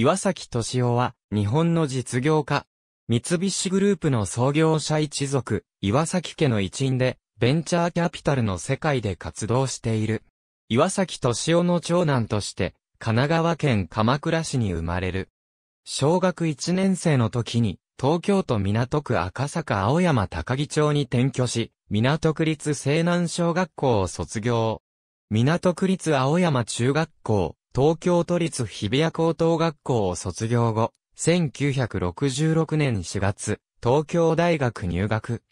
岩崎敏夫は、日本の実業家。三菱グループの創業者一族、岩崎家の一員で、ベンチャーキャピタルの世界で活動している。岩崎敏夫の長男として、神奈川県鎌倉市に生まれる。小学1年生の時に、東京都港区赤坂青山高木町に転居し、港区立西南小学校を卒業。港区立青山中学校、東京都立日比谷高等学校を卒業後、1966年4月、東京大学入学。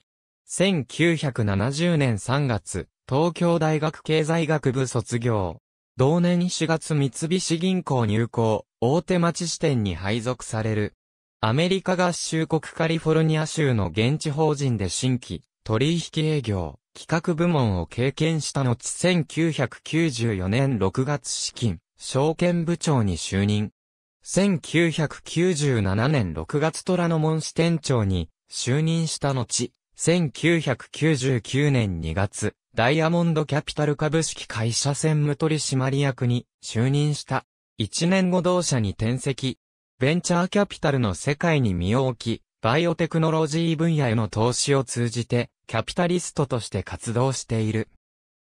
1970年3月、東京大学経済学部卒業。同年4月三菱銀行入行、大手町支店に配属される。アメリカ合衆国カリフォルニア州の現地法人で新規、取引営業、企画部門を経験した後1994年6月資金。証券部長に就任。1997年6月虎ノ門支店長に就任した後、1999年2月、ダイヤモンドキャピタル株式会社専務取締役に就任した。1年後同社に転籍。ベンチャーキャピタルの世界に身を置き、バイオテクノロジー分野への投資を通じて、キャピタリストとして活動している。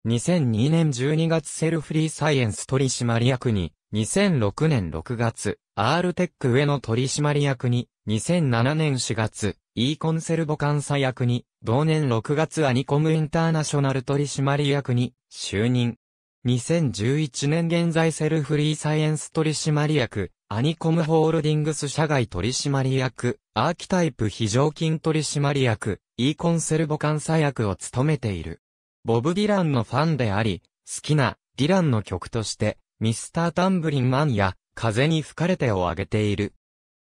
2002年12月セルフリーサイエンス取締役に、2006年6月、アールテック上の取締役に、2007年4月、e コンセルボ監査役に、同年6月アニコムインターナショナル取締役に、就任。2011年現在セルフリーサイエンス取締役、アニコムホールディングス社外取締役、アーキタイプ非常勤取締役、e コンセルボ監査役を務めている。ボブ・ディランのファンであり、好きなディランの曲として、ミスター・タンブリンマンや、風に吹かれてを挙げている。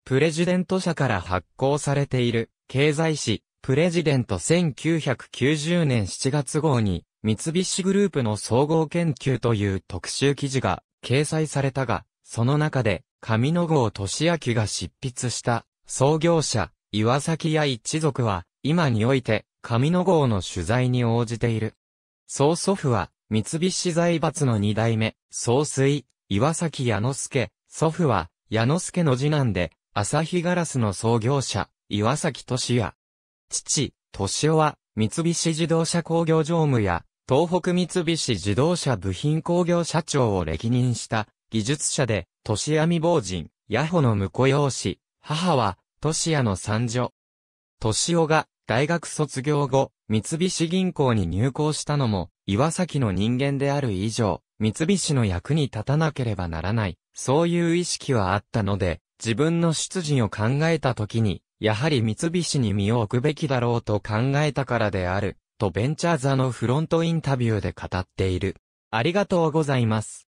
プレジデント社から発行されている、経済誌、プレジデント1990年7月号に、三菱グループの総合研究という特集記事が掲載されたが、その中で、上野郷俊明が執筆した、創業者、岩崎屋一族は、今において、上野号の取材に応じている。曽祖父は、三菱財閥の二代目、総帥、岩崎矢之助。祖父は、矢之助の次男で、日ガラスの創業者、岩崎俊也。父、俊夫は、三菱自動車工業常務や、東北三菱自動車部品工業社長を歴任した、技術者で、俊也未亡人、ヤホの婿養子、母は、俊也の三女。俊夫が、大学卒業後、三菱銀行に入行したのも、岩崎の人間である以上、三菱の役に立たなければならない、そういう意識はあったので、自分の出陣を考えた時に、やはり三菱に身を置くべきだろうと考えたからである、とベンチャー座のフロントインタビューで語っている。ありがとうございます。